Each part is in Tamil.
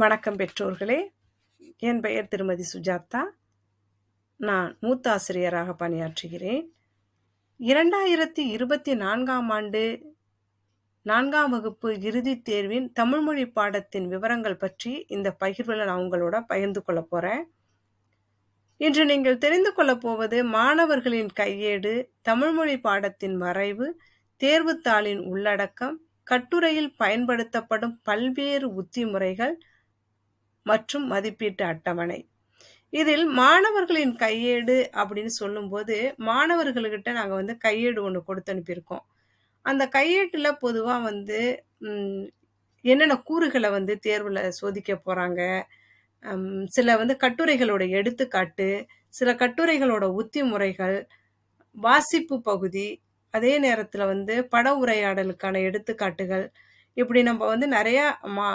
வணக்கம் பெற்றோர்களே என் பெயர் திருமதி சுஜாதா நான் மூத்த ஆசிரியராக பணியாற்றுகிறேன் இரண்டாயிரத்தி இருபத்தி நான்காம் ஆண்டு நான்காம் வகுப்பு இறுதித் தேர்வின் தமிழ்மொழி பாடத்தின் விவரங்கள் பற்றி இந்த பகிர்வில் நான் உங்களோட பகிர்ந்து கொள்ள போகிறேன் இன்று நீங்கள் தெரிந்து கொள்ளப் போவது மாணவர்களின் கையேடு தமிழ்மொழி பாடத்தின் வரைவு தேர்வுத்தாளின் உள்ளடக்கம் கட்டுரையில் பயன்படுத்தப்படும் பல்வேறு உத்தி முறைகள் மற்றும் மதிப்பீட்டு அட்டவணை இதில் மாணவர்களின் கையேடு அப்படின்னு சொல்லும்போது மாணவர்கள்கிட்ட நாங்கள் வந்து கையேடு ஒன்று கொடுத்து அனுப்பியிருக்கோம் அந்த கையேட்டில் பொதுவாக வந்து என்னென்ன கூறுகளை வந்து தேர்வில் சோதிக்க போகிறாங்க சில வந்து கட்டுரைகளோட எடுத்துக்காட்டு சில கட்டுரைகளோட உத்தி முறைகள் வாசிப்பு பகுதி அதே நேரத்தில் வந்து பட உரையாடலுக்கான எடுத்துக்காட்டுகள் இப்படி நம்ம வந்து நிறையா மா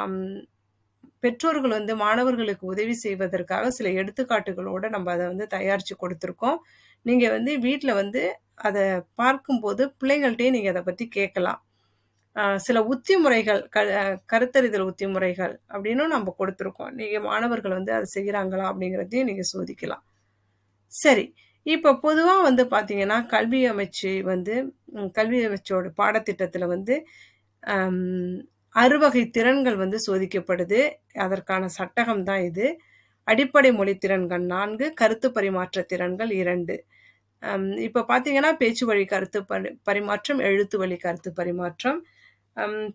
பெற்றோர்கள் வந்து மாணவர்களுக்கு உதவி செய்வதற்காக சில எடுத்துக்காட்டுகளோட நம்ம அதை வந்து தயாரித்து கொடுத்துருக்கோம் நீங்கள் வந்து வீட்டில் வந்து அதை பார்க்கும்போது பிள்ளைகள்கிட்டே நீங்கள் அதை பற்றி கேட்கலாம் சில உத்தி முறைகள் க கருத்தறிதல் உத்தி முறைகள் அப்படின்னு நம்ம கொடுத்துருக்கோம் நீங்கள் மாணவர்கள் வந்து அதை செய்கிறாங்களா அப்படிங்கிறதையும் நீங்கள் சோதிக்கலாம் சரி இப்போ பொதுவாக வந்து பார்த்தீங்கன்னா கல்வி அமைச்சு வந்து கல்வி அமைச்சோட பாடத்திட்டத்தில் வந்து அறுவகை திறன்கள் வந்து சோதிக்கப்படுது அதற்கான சட்டகம் தான் இது அடிப்படை மொழி திறன்கள் நான்கு கருத்து பரிமாற்ற திறன்கள் இரண்டு இப்போ பார்த்தீங்கன்னா பேச்சு வழி கருத்து பரி பரிமாற்றம் எழுத்து வழி கருத்து பரிமாற்றம்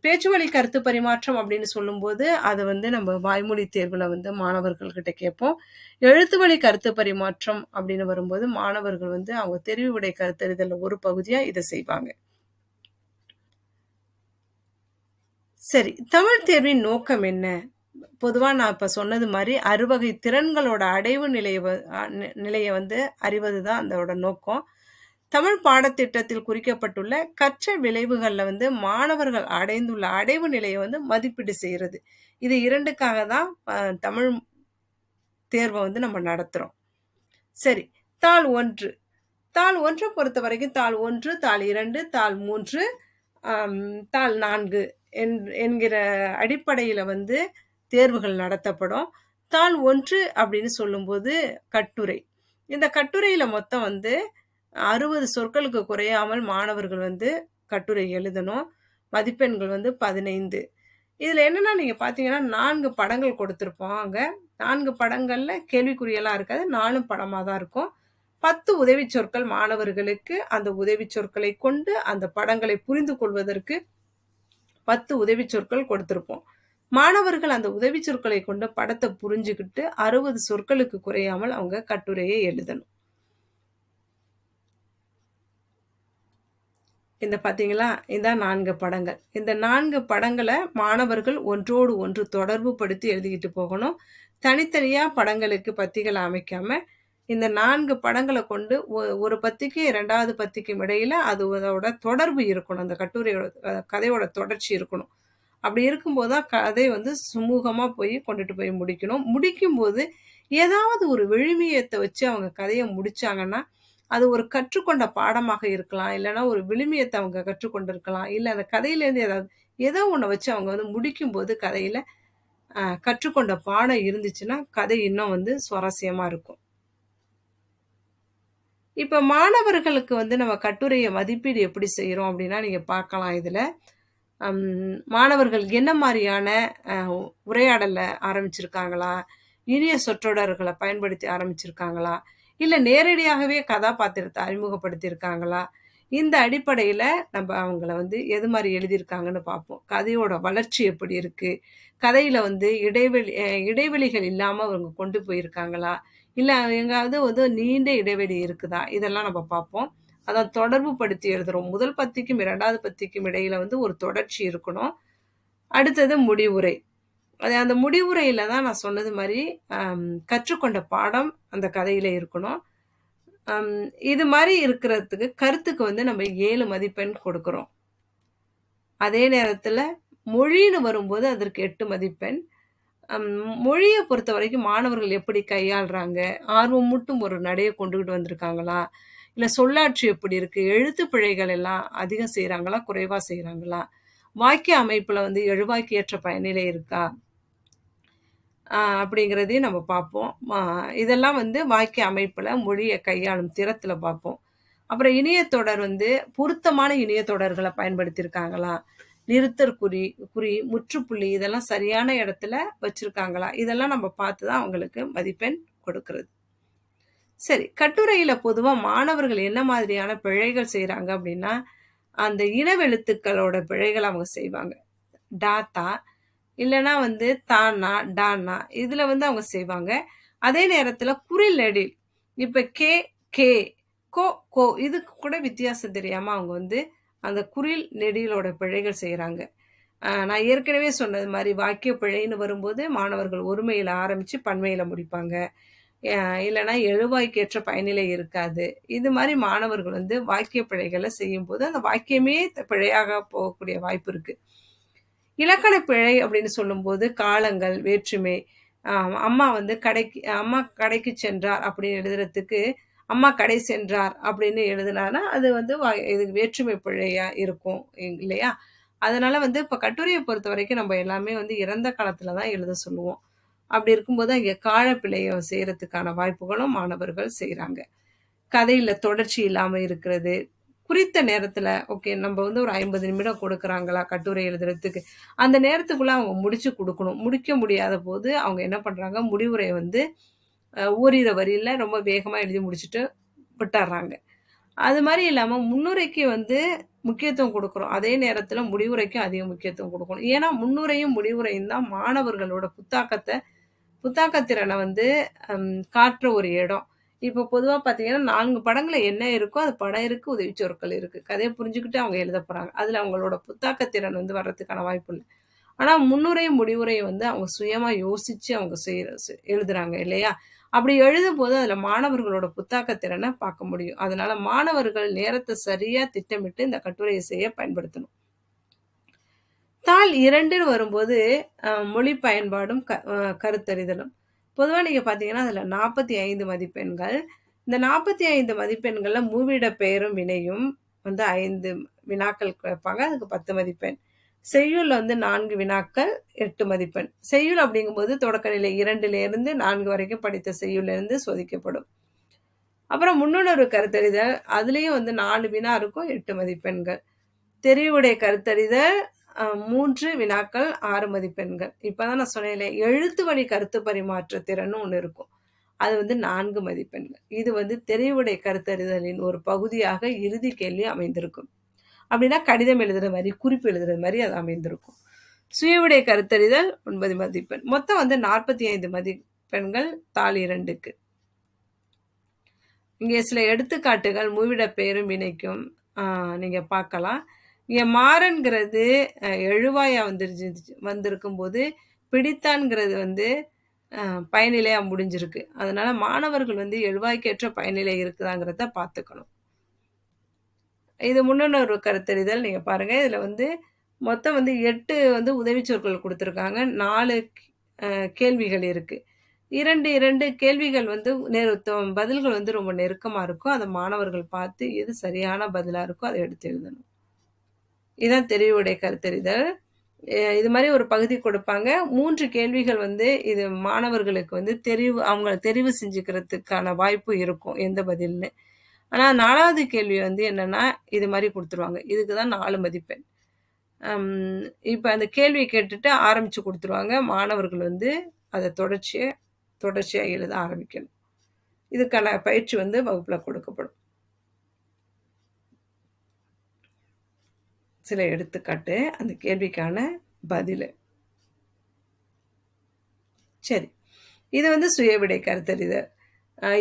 பேச்சு வழி கருத்து பரிமாற்றம் அப்படின்னு சொல்லும்போது அதை வந்து நம்ம வாய்மொழி தேர்வில் வந்து மாணவர்கள்கிட்ட கேட்போம் எழுத்து வழி கருத்து பரிமாற்றம் அப்படின்னு வரும்போது மாணவர்கள் வந்து அவங்க தெரிவு விடை கருத்தறிதலில் ஒரு பகுதியாக இதை செய்வாங்க சரி தமிழ் தேர்வின் நோக்கம் என்ன பொதுவாக நான் இப்போ சொன்னது மாதிரி அறுவகை திறன்களோட அடைவு நிலையை நிலையை வந்து அறிவது தான் அதோட நோக்கம் தமிழ் பாடத்திட்டத்தில் குறிக்கப்பட்டுள்ள கற்ற விளைவுகளில் வந்து மாணவர்கள் அடைந்துள்ள அடைவு நிலையை வந்து மதிப்பீடு செய்கிறது இது இரண்டுக்காக தான் தமிழ் தேர்வை வந்து நம்ம நடத்துகிறோம் சரி தாள் ஒன்று தாள் ஒன்றை பொறுத்த வரைக்கும் தாள் ஒன்று தாள் இரண்டு தாள் மூன்று தாள் நான்கு என்கிற அடிப்படையில் வந்து தேர்வுகள் நடத்தப்படும் தாள் ஒன்று அப்படின்னு சொல்லும்போது கட்டுரை இந்த கட்டுரையில் மொத்தம் வந்து அறுபது சொற்களுக்கு குறையாமல் மாணவர்கள் வந்து கட்டுரை எழுதணும் மதிப்பெண்கள் வந்து பதினைந்து இதில் என்னென்னா நீங்கள் பார்த்தீங்கன்னா நான்கு படங்கள் கொடுத்துருப்போம் அங்கே நான்கு படங்களில் கேள்விக்குறியெல்லாம் இருக்காது நாலும் படமாக தான் இருக்கும் பத்து உதவி சொற்கள் மாணவர்களுக்கு அந்த உதவி சொற்களை கொண்டு அந்த படங்களை புரிந்து கொள்வதற்கு பத்து உதவி சொற்கள் கொடுத்திருப்போம் மாணவர்கள் அந்த உதவி சொற்களை கொண்டு படத்தை புரிஞ்சுக்கிட்டு அறுபது சொற்களுக்கு குறையாமல் அவங்க கட்டுரையை எழுதணும் இந்த பார்த்தீங்களா இந்த நான்கு படங்கள் இந்த நான்கு படங்களை மாணவர்கள் ஒன்றோடு ஒன்று தொடர்பு படுத்தி எழுதிக்கிட்டு போகணும் தனித்தனியாக படங்களுக்கு பத்திகளை அமைக்காமல் இந்த நான்கு படங்களை கொண்டு ஒரு பத்திக்கும் ரெண்டாவது பத்திக்கும் இடையில அது அதோட தொடர்பு இருக்கணும் அந்த கட்டுரையோட கதையோட தொடர்ச்சி இருக்கணும் அப்படி இருக்கும்போது தான் கதை வந்து சுமூகமாக போய் கொண்டுட்டு போய் முடிக்கணும் முடிக்கும்போது ஏதாவது ஒரு விழுமியத்தை வச்சு அவங்க கதையை முடிச்சாங்கன்னா அது ஒரு கற்றுக்கொண்ட பாடமாக இருக்கலாம் இல்லைன்னா ஒரு விழுமியத்தை அவங்க கற்றுக்கொண்டு இருக்கலாம் இல்லை அந்த கதையிலேருந்து ஏதாவது ஏதோ ஒன்றை வச்சு அவங்க வந்து முடிக்கும்போது கதையில் கற்றுக்கொண்ட பாடம் இருந்துச்சுன்னா கதை இன்னும் வந்து சுவாரஸ்யமாக இருக்கும் இப்போ மாணவர்களுக்கு வந்து நம்ம கட்டுரையை மதிப்பீடு எப்படி செய்கிறோம் அப்படின்னா நீங்கள் பார்க்கலாம் இதில் மாணவர்கள் என்ன மாதிரியான உரையாடலை ஆரம்பிச்சிருக்காங்களா இனிய சொற்றொடர்களை பயன்படுத்தி ஆரம்பிச்சிருக்காங்களா இல்லை நேரடியாகவே கதாபாத்திரத்தை அறிமுகப்படுத்தியிருக்காங்களா இந்த அடிப்படையில் நம்ம அவங்கள வந்து எது மாதிரி எழுதியிருக்காங்கன்னு பார்ப்போம் கதையோட வளர்ச்சி எப்படி இருக்குது கதையில் வந்து இடைவெளி இடைவெளிகள் இல்லாமல் அவங்க கொண்டு போயிருக்காங்களா இல்லை எங்காவது வந்து நீண்ட இடைவெளி இருக்குதா இதெல்லாம் நம்ம பார்ப்போம் அதை தொடர்பு படுத்தி எழுதுகிறோம் முதல் பத்திக்கும் இரண்டாவது பத்திக்கும் இடையில் வந்து ஒரு தொடர்ச்சி இருக்கணும் அடுத்தது முடிவுரை அது அந்த முடிவுரையில் தான் நான் சொன்னது மாதிரி கற்றுக்கொண்ட பாடம் அந்த கதையில் இருக்கணும் இது மாதிரி இருக்கிறதுக்கு கருத்துக்கு வந்து நம்ம ஏழு மதிப்பெண் கொடுக்குறோம் அதே நேரத்தில் மொழின்னு வரும்போது அதற்கு எட்டு மதிப்பெண் மொழியை பொறுத்த வரைக்கும் மாணவர்கள் எப்படி கையாளுறாங்க ஆர்வம் மட்டும் ஒரு நடையை கொண்டுகிட்டு வந்திருக்காங்களா இல்லை சொல்லாட்சி எப்படி இருக்கு எழுத்து பிழைகள் எல்லாம் அதிகம் செய்கிறாங்களா குறைவாக செய்கிறாங்களா வாக்கிய அமைப்பில் வந்து எழுவாக்கி ஏற்ற பயனிலே இருக்கா அப்படிங்கிறதையும் நம்ம பார்ப்போம் இதெல்லாம் வந்து வாக்கிய அமைப்பில் மொழியை கையாளும் திறத்தில் பார்ப்போம் அப்புறம் இணையத்தொடர் வந்து பொருத்தமான இணையத்தொடர்களை பயன்படுத்தியிருக்காங்களா நிறுத்தற் குறி குறி முற்றுப்புள்ளி இதெல்லாம் சரியான இடத்துல வச்சுருக்காங்களா இதெல்லாம் நம்ம பார்த்து தான் அவங்களுக்கு மதிப்பெண் கொடுக்கறது சரி கட்டுரையில் பொதுவாக மாணவர்கள் என்ன மாதிரியான பிழைகள் செய்கிறாங்க அப்படின்னா அந்த இனவெழுத்துக்களோட பிழைகள் அவங்க செய்வாங்க டாத்தா இல்லைனா வந்து தானா டானா இதில் வந்து அவங்க செய்வாங்க அதே நேரத்தில் குறிலெடில் இப்போ கே கே கோ கோ இதுக்கு கூட வித்தியாசம் தெரியாமல் அவங்க வந்து அந்த குரில் நெடியிலோட பிழைகள் செய்கிறாங்க நான் ஏற்கனவே சொன்னது மாதிரி வாக்கிய பிழைன்னு வரும்போது மாணவர்கள் ஒருமையில் ஆரம்பித்து பன்மையில் முடிப்பாங்க இல்லைனா எழுவாய்க்கேற்ற பயனிலை இருக்காது இது மாதிரி மாணவர்கள் வந்து வாக்கிய பிழைகளை செய்யும்போது அந்த வாக்கியமே பிழையாக போகக்கூடிய வாய்ப்பு இருக்குது இலக்கண பிழை அப்படின்னு சொல்லும்போது காலங்கள் வேற்றுமை அம்மா வந்து கடைக்கு அம்மா கடைக்கு சென்றார் அப்படின்னு எழுதுறதுக்கு அம்மா கடை சென்றார் அப்படின்னு எழுதினானா அது வந்து இது வேற்றுமை பிழையா இருக்கும் இல்லையா அதனால வந்து இப்போ கட்டுரையை பொறுத்த வரைக்கும் நம்ம எல்லாமே வந்து இறந்த காலத்துல தான் எழுத சொல்லுவோம் அப்படி இருக்கும்போது அங்கே காழப்பிழையை செய்யறதுக்கான வாய்ப்புகளும் மாணவர்கள் செய்கிறாங்க கதையில் தொடர்ச்சி இல்லாமல் இருக்கிறது குறித்த நேரத்தில் ஓகே நம்ம வந்து ஒரு ஐம்பது நிமிடம் கொடுக்குறாங்களா கட்டுரை எழுதுறதுக்கு அந்த நேரத்துக்குள்ளே அவங்க முடிச்சு கொடுக்கணும் முடிக்க முடியாத போது அவங்க என்ன பண்ணுறாங்க முடிவுரை வந்து ஓரிர வரியில் ரொம்ப வேகமாக எழுதி முடிச்சுட்டு விட்டுறாங்க அது மாதிரி இல்லாமல் முன்னுரைக்கு வந்து முக்கியத்துவம் கொடுக்குறோம் அதே நேரத்தில் முடிவுரைக்கும் அதிக முக்கியத்துவம் கொடுக்கணும் ஏன்னா முன்னுரையும் முடிவுரையும் தான் மாணவர்களோட புத்தாக்கத்தை புத்தாக்கத்திறனை வந்து காட்டுற ஒரு இடம் இப்போ பொதுவாக பார்த்தீங்கன்னா நான்கு படங்களில் என்ன இருக்கோ அது படம் இருக்குது உதவி சொற்கள் இருக்குது கதையை புரிஞ்சுக்கிட்டு அவங்க எழுத போகிறாங்க அதில் அவங்களோட புத்தாக்கத்திறன் வந்து வர்றதுக்கான வாய்ப்பு இல்லை ஆனால் முன்னுரை முடிவுரை வந்து அவங்க சுயமாக யோசித்து அவங்க செய்கிற எழுதுறாங்க இல்லையா அப்படி எழுதும் போது அதில் மாணவர்களோட புத்தாக்க திறனை பார்க்க முடியும் அதனால மாணவர்கள் நேரத்தை சரியாக திட்டமிட்டு இந்த கட்டுரையை செய்ய பயன்படுத்தணும் தாள் இரண்டுன்னு வரும்போது மொழி பயன்பாடும் க கருத்தறிதலும் பொதுவாக நீங்கள் பார்த்தீங்கன்னா அதில் நாற்பத்தி ஐந்து மதிப்பெண்கள் இந்த நாற்பத்தி ஐந்து மதிப்பெண்களில் மூவிட பெயரும் வினையும் வந்து ஐந்து வினாக்கள் கேட்பாங்க அதுக்கு பத்து மதிப்பெண் செய்யுள் வந்து நான்கு வினாக்கள் எட்டு மதிப்பெண் செய்யுள் அப்படிங்கும்போது தொடக்கநிலை இரண்டிலிருந்து நான்கு வரைக்கும் படித்த இருந்து சோதிக்கப்படும் அப்புறம் முன்னுணர்வு கருத்தறிதல் அதுலேயும் வந்து நாலு வினா இருக்கும் எட்டு மதிப்பெண்கள் தெரிவுடைய கருத்தறிதல் மூன்று வினாக்கள் ஆறு மதிப்பெண்கள் இப்போதான் நான் சொன்னேன் எழுத்து வழி கருத்து பரிமாற்ற திறன் ஒன்று இருக்கும் அது வந்து நான்கு மதிப்பெண்கள் இது வந்து தெரிவுடைய கருத்தறிதலின் ஒரு பகுதியாக இறுதி கேள்வி அமைந்திருக்கும் அப்படின்னா கடிதம் எழுதுகிற மாதிரி குறிப்பு எழுதுகிற மாதிரி அது அமைந்திருக்கும் சுயவுடைய கருத்தறிதல் ஒன்பது மதிப்பெண் மொத்தம் வந்து நாற்பத்தி ஐந்து மதிப்பெண்கள் தாள் இரண்டுக்கு இங்கே சில எடுத்துக்காட்டுகள் மூவிட பெயரும் இணைக்கும் நீங்கள் பார்க்கலாம் இங்கே மாறன்கிறது எழுவாயா வந்துருச்சு வந்திருக்கும் போது பிடித்தான்கிறது வந்து பயனிலையாக முடிஞ்சிருக்கு அதனால் மாணவர்கள் வந்து எழுவாய்க்கேற்ற பயனிலை இருக்குதாங்கிறத பார்த்துக்கணும் இது முன்னொன்று கருத்தறிதல் நீங்கள் பாருங்கள் இதில் வந்து மொத்தம் வந்து எட்டு வந்து உதவி சொற்கள் கொடுத்துருக்காங்க நாலு கேள்விகள் இருக்குது இரண்டு இரண்டு கேள்விகள் வந்து நேருத்தம் பதில்கள் வந்து ரொம்ப நெருக்கமாக இருக்கும் அதை மாணவர்கள் பார்த்து எது சரியான பதிலாக இருக்கோ அதை எடுத்து எழுதணும் இதுதான் தெரிவுடைய கருத்தறிதல் இது மாதிரி ஒரு பகுதி கொடுப்பாங்க மூன்று கேள்விகள் வந்து இது மாணவர்களுக்கு வந்து தெரிவு அவங்களை தெரிவு செஞ்சுக்கிறதுக்கான வாய்ப்பு இருக்கும் எந்த பதில்னு ஆனால் நாலாவது கேள்வி வந்து என்னென்னா இது மாதிரி கொடுத்துருவாங்க இதுக்கு தான் நாலு மதிப்பெண் இப்போ அந்த கேள்வி கேட்டுட்டு ஆரம்பித்து கொடுத்துருவாங்க மாணவர்கள் வந்து அதை தொடர்ச்சியை தொடர்ச்சியாக எழுத ஆரம்பிக்கணும் இதுக்கான பயிற்சி வந்து வகுப்பில் கொடுக்கப்படும் சில எடுத்துக்காட்டு அந்த கேள்விக்கான பதில் சரி இது வந்து சுயவிடை கருத்தறிதல்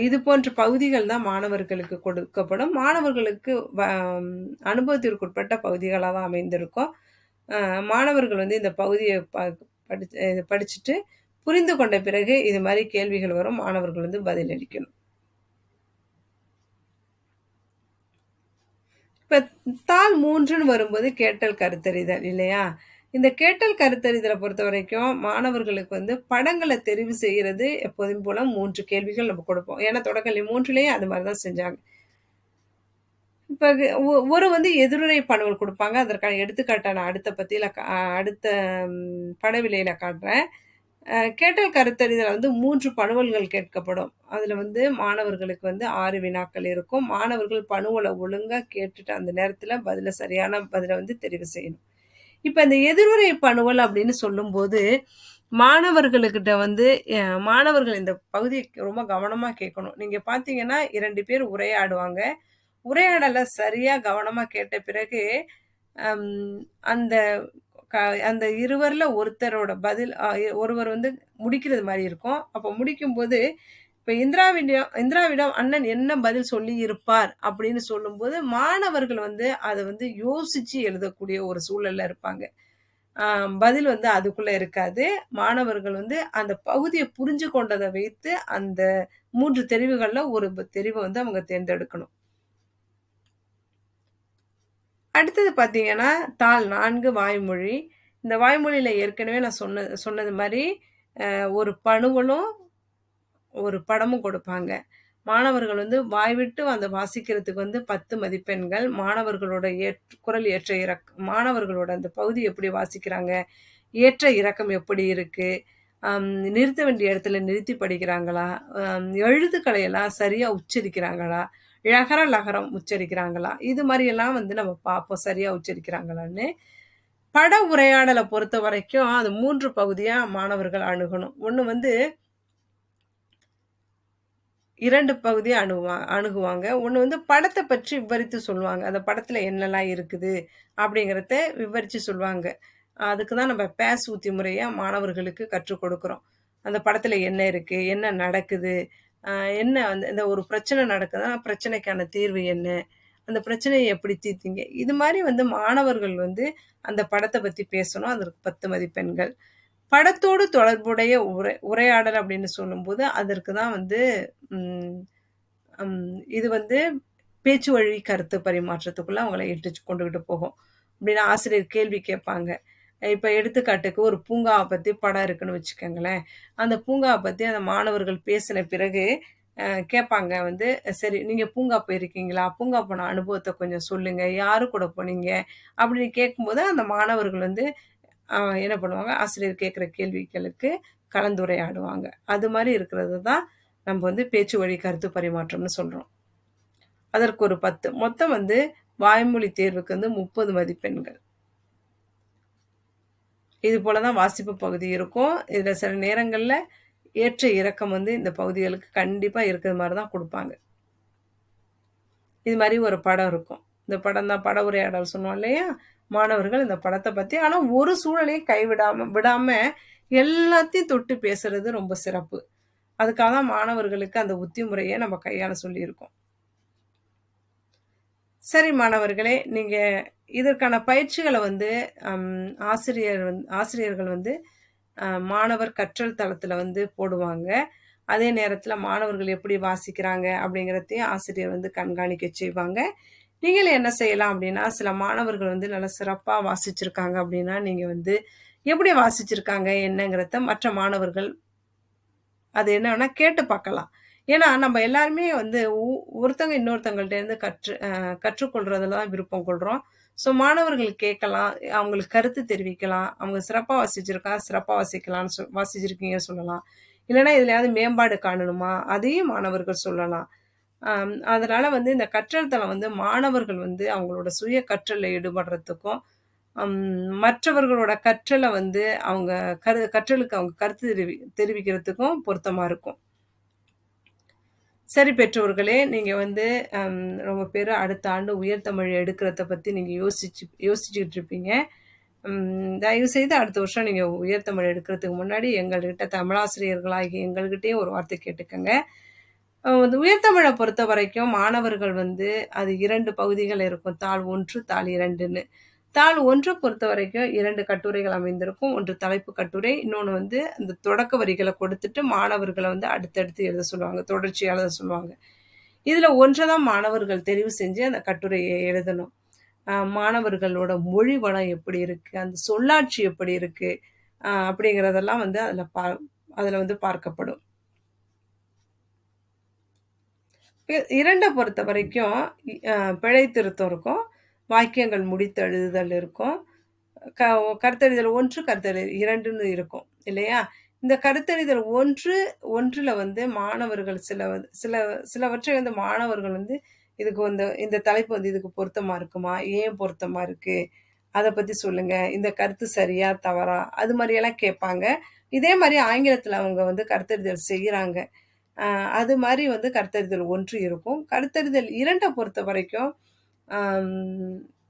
இது போன்ற பகுதிகள் தான் மாணவர்களுக்கு கொடுக்கப்படும் மாணவர்களுக்கு அனுபவத்திற்குட்பட்ட பகுதிகளாக தான் அமைந்திருக்கும் மாணவர்கள் வந்து இந்த பகுதியை படிச்சு படிச்சுட்டு புரிந்து கொண்ட பிறகு இது மாதிரி கேள்விகள் வரும் மாணவர்கள் வந்து பதிலளிக்கணும் இப்போ தாள் மூன்றுன்னு வரும்போது கேட்டல் கருத்தறிதல் இல்லையா இந்த கேட்டல் கருத்தறிதலை பொறுத்த வரைக்கும் மாணவர்களுக்கு வந்து படங்களை தெரிவு செய்கிறது எப்போதும் போல மூன்று கேள்விகள் நம்ம கொடுப்போம் ஏன்னா தொடக்கல்வி மூன்றுலேயே அது மாதிரி தான் செஞ்சாங்க இப்போ ஒரு வந்து எதிரொலை பணுவல் கொடுப்பாங்க அதற்கான எடுத்துக்காட்டை நான் அடுத்த பற்றியில் அடுத்த படவிலையில் காட்டுறேன் கேட்டல் கருத்தறிதல் வந்து மூன்று பணுவல்கள் கேட்கப்படும் அதில் வந்து மாணவர்களுக்கு வந்து ஆறு வினாக்கள் இருக்கும் மாணவர்கள் பணுவலை ஒழுங்காக கேட்டுட்டு அந்த நேரத்தில் பதிலை சரியான பதிலை வந்து தெரிவு செய்யணும் இப்போ இந்த எதிர்வரை பணுவல் அப்படின்னு சொல்லும்போது மாணவர்களுக்கிட்ட வந்து மாணவர்கள் இந்த பகுதியை ரொம்ப கவனமாக கேட்கணும் நீங்கள் பார்த்தீங்கன்னா இரண்டு பேர் உரையாடுவாங்க உரையாடலை சரியாக கவனமாக கேட்ட பிறகு அந்த க அந்த இருவரில் ஒருத்தரோட பதில் ஒருவர் வந்து முடிக்கிறது மாதிரி இருக்கும் அப்போ முடிக்கும்போது இப்போ இந்திராவிடம் இந்திராவிடம் அண்ணன் என்ன பதில் சொல்லி இருப்பார் அப்படின்னு சொல்லும்போது மாணவர்கள் வந்து அதை வந்து யோசிச்சு எழுதக்கூடிய ஒரு சூழல்ல இருப்பாங்க பதில் வந்து அதுக்குள்ள இருக்காது மாணவர்கள் வந்து அந்த பகுதியை புரிஞ்சு கொண்டதை வைத்து அந்த மூன்று தெரிவுகள்ல ஒரு தெரிவை வந்து அவங்க தேர்ந்தெடுக்கணும் அடுத்தது பார்த்தீங்கன்னா தாள் நான்கு வாய்மொழி இந்த வாய்மொழியில் ஏற்கனவே நான் சொன்ன சொன்னது மாதிரி ஒரு பணுவலும் ஒரு படமும் கொடுப்பாங்க மாணவர்கள் வந்து வாய்விட்டு அந்த வாசிக்கிறதுக்கு வந்து பத்து மதிப்பெண்கள் மாணவர்களோட ஏற் குரல் ஏற்ற இறக் மாணவர்களோட அந்த பகுதி எப்படி வாசிக்கிறாங்க ஏற்ற இறக்கம் எப்படி இருக்குது நிறுத்த வேண்டிய இடத்துல நிறுத்தி படிக்கிறாங்களா எழுத்துக்களையெல்லாம் சரியாக உச்சரிக்கிறாங்களா ழகர லகரம் உச்சரிக்கிறாங்களா இது மாதிரியெல்லாம் வந்து நம்ம பார்ப்போம் சரியாக உச்சரிக்கிறாங்களான்னு பட உரையாடலை பொறுத்த வரைக்கும் அது மூன்று பகுதியாக மாணவர்கள் அணுகணும் ஒன்று வந்து இரண்டு பகுதி அணுவா அணுகுவாங்க ஒன்று வந்து படத்தை பற்றி விவரித்து சொல்லுவாங்க அந்த படத்தில் என்னெல்லாம் இருக்குது அப்படிங்கிறத விவரித்து சொல்லுவாங்க அதுக்கு தான் நம்ம பேஸ் ஊத்தி முறையாக மாணவர்களுக்கு கற்றுக் கொடுக்குறோம் அந்த படத்தில் என்ன இருக்குது என்ன நடக்குது என்ன அந்த இந்த ஒரு பிரச்சனை நடக்குதுன்னா பிரச்சனைக்கான தீர்வு என்ன அந்த பிரச்சனையை எப்படி தீர்த்திங்க இது மாதிரி வந்து மாணவர்கள் வந்து அந்த படத்தை பற்றி பேசணும் அதற்கு பத்து மதிப்பெண்கள் படத்தோடு தொடர்புடைய உரை உரையாடல் அப்படின்னு சொல்லும்போது அதற்கு தான் வந்து இது வந்து பேச்சு வழி கருத்து பரிமாற்றத்துக்குள்ள அவங்கள இட்டு கொண்டுகிட்டு போகும் அப்படின்னு ஆசிரியர் கேள்வி கேட்பாங்க இப்போ எடுத்துக்காட்டுக்கு ஒரு பூங்காவை பற்றி படம் இருக்குன்னு வச்சுக்கோங்களேன் அந்த பூங்காவை பற்றி அந்த மாணவர்கள் பேசின பிறகு கேட்பாங்க வந்து சரி நீங்கள் பூங்கா போயிருக்கீங்களா பூங்கா போன அனுபவத்தை கொஞ்சம் சொல்லுங்கள் யாரு கூட போனீங்க அப்படின்னு கேட்கும்போது அந்த மாணவர்கள் வந்து என்ன பண்ணுவாங்க ஆசிரியர் கேட்குற கேள்விகளுக்கு கலந்துரையாடுவாங்க அது மாதிரி இருக்கிறது தான் நம்ம வந்து பேச்சு வழி கருத்து பரிமாற்றம்னு சொல்கிறோம் அதற்கு ஒரு பத்து மொத்தம் வந்து வாய்மொழி தேர்வுக்கு வந்து முப்பது மதிப்பெண்கள் இது போல தான் வாசிப்பு பகுதி இருக்கும் இதில் சில நேரங்களில் ஏற்ற இறக்கம் வந்து இந்த பகுதிகளுக்கு கண்டிப்பாக இருக்கிற மாதிரி தான் கொடுப்பாங்க இது மாதிரி ஒரு படம் இருக்கும் இந்த படம் தான் பட உரையாடல் சொன்னோம் இல்லையா மாணவர்கள் இந்த படத்தை பத்தி ஆனால் ஒரு சூழலையும் கைவிடாம விடாம எல்லாத்தையும் தொட்டு பேசுறது ரொம்ப சிறப்பு அதுக்காக தான் மாணவர்களுக்கு அந்த உத்தி முறையை நம்ம கையால சொல்லியிருக்கோம் சரி மாணவர்களே நீங்க இதற்கான பயிற்சிகளை வந்து ஆசிரியர் ஆசிரியர்கள் வந்து மாணவர் கற்றல் தளத்துல வந்து போடுவாங்க அதே நேரத்துல மாணவர்கள் எப்படி வாசிக்கிறாங்க அப்படிங்கிறதையும் ஆசிரியர் வந்து கண்காணிக்க செய்வாங்க நீங்கள் என்ன செய்யலாம் அப்படின்னா சில மாணவர்கள் வந்து நல்லா சிறப்பாக வாசிச்சிருக்காங்க அப்படின்னா நீங்கள் வந்து எப்படி வாசிச்சிருக்காங்க என்னங்கிறத மற்ற மாணவர்கள் அது என்னன்னா கேட்டு பார்க்கலாம் ஏன்னா நம்ம எல்லாருமே வந்து ஒருத்தங்க இன்னொருத்தங்கள்டேருந்து கற்று கற்றுக்கொள்றதுல தான் விருப்பம் கொள்கிறோம் ஸோ மாணவர்கள் கேட்கலாம் அவங்களுக்கு கருத்து தெரிவிக்கலாம் அவங்க சிறப்பாக வாசிச்சிருக்கா சிறப்பாக வாசிக்கலாம்னு சொல் வாசிச்சிருக்கீங்க சொல்லலாம் இல்லைன்னா இதுலையாவது மேம்பாடு காணணுமா அதையும் மாணவர்கள் சொல்லலாம் அதனால் வந்து இந்த கற்றல் தளம் வந்து மாணவர்கள் வந்து அவங்களோட சுய கற்றலில் ஈடுபடுறதுக்கும் மற்றவர்களோட கற்றலை வந்து அவங்க கரு கற்றலுக்கு அவங்க கருத்து தெரிவி தெரிவிக்கிறதுக்கும் பொருத்தமாக இருக்கும் சரி பெற்றோர்களே நீங்கள் வந்து ரொம்ப பேர் அடுத்த ஆண்டு உயர்தமிழ் எடுக்கிறத பற்றி நீங்கள் யோசிச்சு யோசிச்சுக்கிட்டு இருப்பீங்க தயவு செய்து அடுத்த வருஷம் நீங்கள் உயர்தமிழ் எடுக்கிறதுக்கு முன்னாடி எங்கள்கிட்ட தமிழாசிரியர்களாகி எங்கள்கிட்டயே ஒரு வார்த்தை கேட்டுக்கோங்க உயர்த்தமிழை பொறுத்த வரைக்கும் மாணவர்கள் வந்து அது இரண்டு பகுதிகள் இருக்கும் தாள் ஒன்று தாள் இரண்டுன்னு தாள் ஒன்றை பொறுத்த வரைக்கும் இரண்டு கட்டுரைகள் அமைந்திருக்கும் ஒன்று தலைப்பு கட்டுரை இன்னொன்று வந்து அந்த தொடக்க வரிகளை கொடுத்துட்டு மாணவர்களை வந்து அடுத்தடுத்து எழுத சொல்லுவாங்க தொடர்ச்சியாக எழுத சொல்லுவாங்க இதில் ஒன்றை தான் மாணவர்கள் தெரிவு செஞ்சு அந்த கட்டுரையை எழுதணும் மாணவர்களோட மொழி வளம் எப்படி இருக்குது அந்த சொல்லாட்சி எப்படி இருக்குது அப்படிங்கிறதெல்லாம் வந்து அதில் பா அதில் வந்து பார்க்கப்படும் இரண்டை பொறுத்த வரைக்கும் பிழை திருத்தம் இருக்கும் வாக்கியங்கள் முடித்தெழுதுதல் இருக்கும் க கருத்தறிதல் ஒன்று கருத்தறி இரண்டுன்னு இருக்கும் இல்லையா இந்த கருத்தறிதல் ஒன்று ஒன்றில் வந்து மாணவர்கள் சில சில சிலவற்றை வந்து மாணவர்கள் வந்து இதுக்கு வந்து இந்த தலைப்பு வந்து இதுக்கு பொருத்தமாக இருக்குமா ஏன் பொருத்தமாக இருக்குது அதை பற்றி சொல்லுங்கள் இந்த கருத்து சரியா தவறா அது மாதிரியெல்லாம் கேட்பாங்க இதே மாதிரி ஆங்கிலத்தில் அவங்க வந்து கருத்தறிதல் செய்கிறாங்க அது மாதிரி வந்து கருத்தறிதல் ஒன்று இருக்கும் கருத்தறிதல் இரண்டை பொறுத்த வரைக்கும்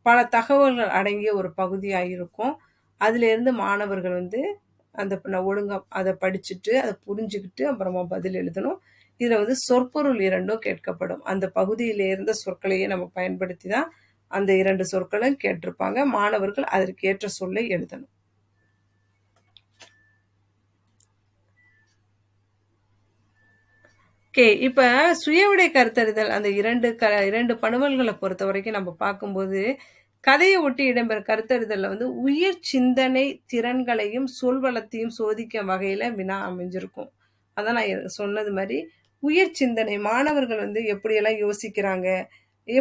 பல தகவல்கள் அடங்கிய ஒரு பகுதியாக இருக்கும் அதிலேருந்து மாணவர்கள் வந்து அந்த ஒழுங்காக அதை படிச்சுட்டு அதை புரிஞ்சுக்கிட்டு அப்புறமா பதில் எழுதணும் இதில் வந்து சொற்பொருள் இரண்டும் கேட்கப்படும் அந்த பகுதியில் இருந்த சொற்களையே நம்ம பயன்படுத்தி தான் அந்த இரண்டு சொற்களும் கேட்டிருப்பாங்க மாணவர்கள் அதற்கேற்ற சொல்லை எழுதணும் ஓகே இப்போ சுயவிடை கருத்தறிதல் அந்த இரண்டு க இரண்டு பணுவல்களை பொறுத்த வரைக்கும் நம்ம பார்க்கும்போது கதையை ஒட்டி இடம்பெற கருத்தறிதலில் வந்து உயிர் சிந்தனை திறன்களையும் சொல்வளத்தையும் சோதிக்கும் வகையில் வினா அமைஞ்சிருக்கும் அதான் நான் சொன்னது மாதிரி உயிர் சிந்தனை மாணவர்கள் வந்து எப்படியெல்லாம் யோசிக்கிறாங்க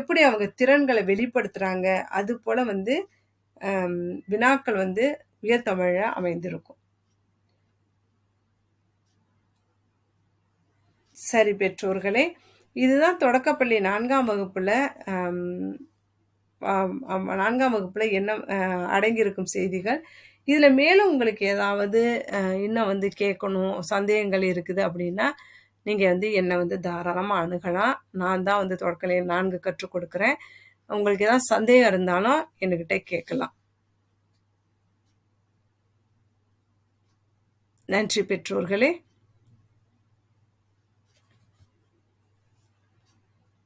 எப்படி அவங்க திறன்களை வெளிப்படுத்துறாங்க அது போல வந்து வினாக்கள் வந்து உயர்தமிழில் அமைந்திருக்கும் சரி பெற்றோர்களே இதுதான் தொடக்கப்பள்ளி நான்காம் வகுப்பில் நான்காம் வகுப்பில் என்ன அடங்கியிருக்கும் செய்திகள் இதில் மேலும் உங்களுக்கு ஏதாவது இன்னும் வந்து கேட்கணும் சந்தேகங்கள் இருக்குது அப்படின்னா நீங்கள் வந்து என்னை வந்து தாராளமாக அணுகலாம் நான் தான் வந்து தொடக்கலையை நான்கு கற்றுக் கொடுக்குறேன் உங்களுக்கு ஏதாவது சந்தேகம் இருந்தாலும் என்கிட்ட கேட்கலாம் நன்றி பெற்றோர்களே